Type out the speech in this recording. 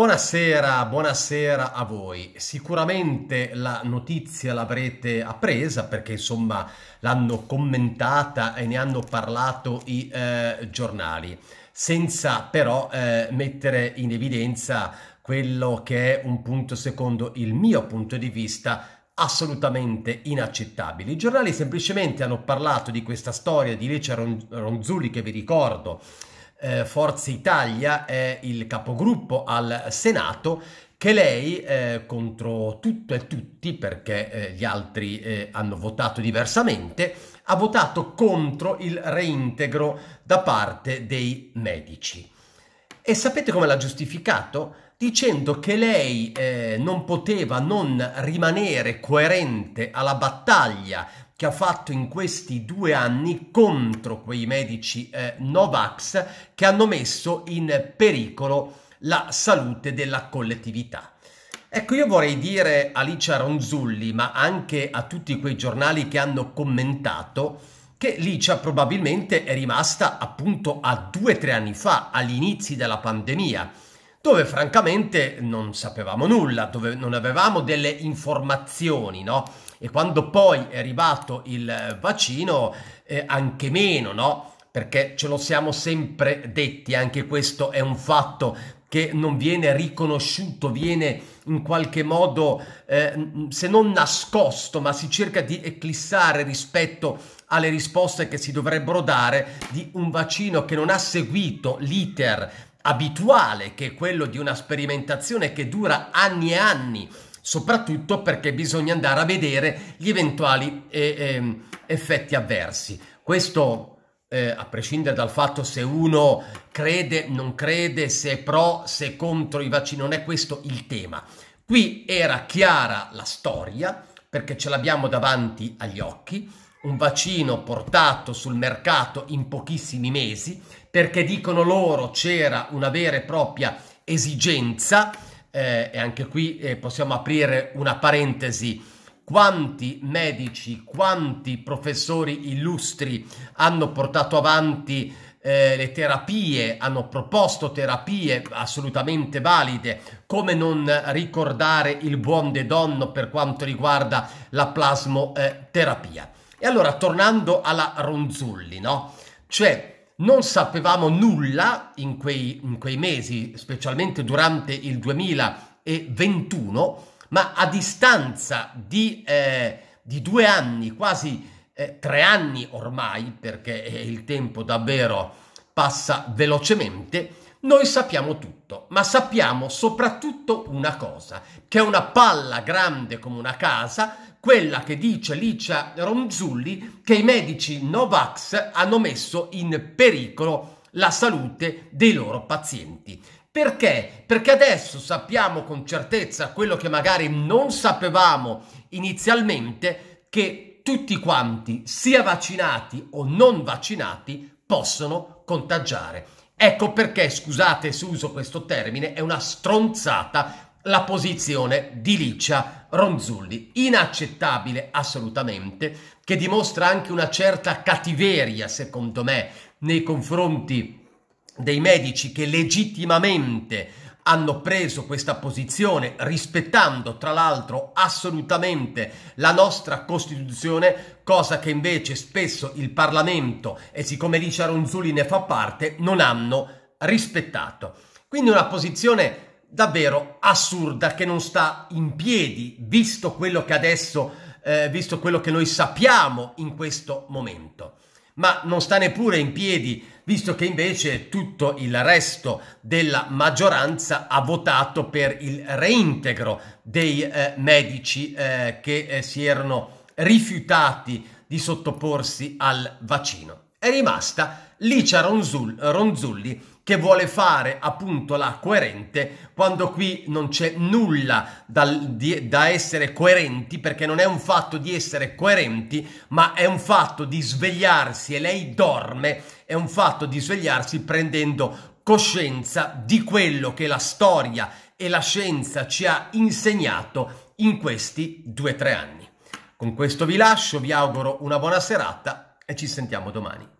Buonasera, buonasera a voi. Sicuramente la notizia l'avrete appresa perché insomma l'hanno commentata e ne hanno parlato i eh, giornali, senza però eh, mettere in evidenza quello che è un punto secondo il mio punto di vista assolutamente inaccettabile. I giornali semplicemente hanno parlato di questa storia di Lecce Ronzulli che vi ricordo eh, Forza Italia è il capogruppo al Senato, che lei eh, contro tutto e tutti, perché eh, gli altri eh, hanno votato diversamente, ha votato contro il reintegro da parte dei medici. E sapete come l'ha giustificato? Dicendo che lei eh, non poteva non rimanere coerente alla battaglia che ha fatto in questi due anni contro quei medici eh, Novax che hanno messo in pericolo la salute della collettività. Ecco, io vorrei dire a Licia Ronzulli, ma anche a tutti quei giornali che hanno commentato, che Licia probabilmente è rimasta appunto a due o tre anni fa, agli inizi della pandemia, dove francamente non sapevamo nulla, dove non avevamo delle informazioni, no? E quando poi è arrivato il vaccino, eh, anche meno, no? Perché ce lo siamo sempre detti, anche questo è un fatto che non viene riconosciuto, viene in qualche modo, eh, se non nascosto, ma si cerca di eclissare rispetto alle risposte che si dovrebbero dare di un vaccino che non ha seguito l'iter abituale, che è quello di una sperimentazione che dura anni e anni soprattutto perché bisogna andare a vedere gli eventuali eh, eh, effetti avversi. Questo eh, a prescindere dal fatto se uno crede, non crede, se è pro, se è contro i vaccini, non è questo il tema. Qui era chiara la storia, perché ce l'abbiamo davanti agli occhi, un vaccino portato sul mercato in pochissimi mesi, perché dicono loro c'era una vera e propria esigenza eh, e anche qui eh, possiamo aprire una parentesi, quanti medici, quanti professori illustri hanno portato avanti eh, le terapie, hanno proposto terapie assolutamente valide, come non ricordare il buon De Donno per quanto riguarda la plasmoterapia. E allora tornando alla Ronzulli, no? Cioè, non sapevamo nulla in quei, in quei mesi, specialmente durante il 2021, ma a distanza di, eh, di due anni, quasi eh, tre anni ormai, perché eh, il tempo davvero passa velocemente, noi sappiamo tutto, ma sappiamo soprattutto una cosa, che una palla grande come una casa quella che dice Licia Ronzulli che i medici Novax hanno messo in pericolo la salute dei loro pazienti. Perché? Perché adesso sappiamo con certezza quello che magari non sapevamo inizialmente, che tutti quanti, sia vaccinati o non vaccinati, possono contagiare. Ecco perché, scusate se uso questo termine, è una stronzata la posizione di Licia Ronzulli, inaccettabile assolutamente, che dimostra anche una certa cattiveria, secondo me, nei confronti dei medici che legittimamente hanno preso questa posizione rispettando tra l'altro assolutamente la nostra Costituzione, cosa che invece spesso il Parlamento e siccome Licia Ronzulli ne fa parte non hanno rispettato. Quindi una posizione davvero assurda che non sta in piedi, visto quello che adesso, eh, visto quello che noi sappiamo in questo momento. Ma non sta neppure in piedi, visto che invece tutto il resto della maggioranza ha votato per il reintegro dei eh, medici eh, che eh, si erano rifiutati di sottoporsi al vaccino. È rimasta Licia Ronzulli che vuole fare appunto la coerente quando qui non c'è nulla da, di, da essere coerenti perché non è un fatto di essere coerenti ma è un fatto di svegliarsi e lei dorme è un fatto di svegliarsi prendendo coscienza di quello che la storia e la scienza ci ha insegnato in questi due o tre anni. Con questo vi lascio, vi auguro una buona serata e ci sentiamo domani.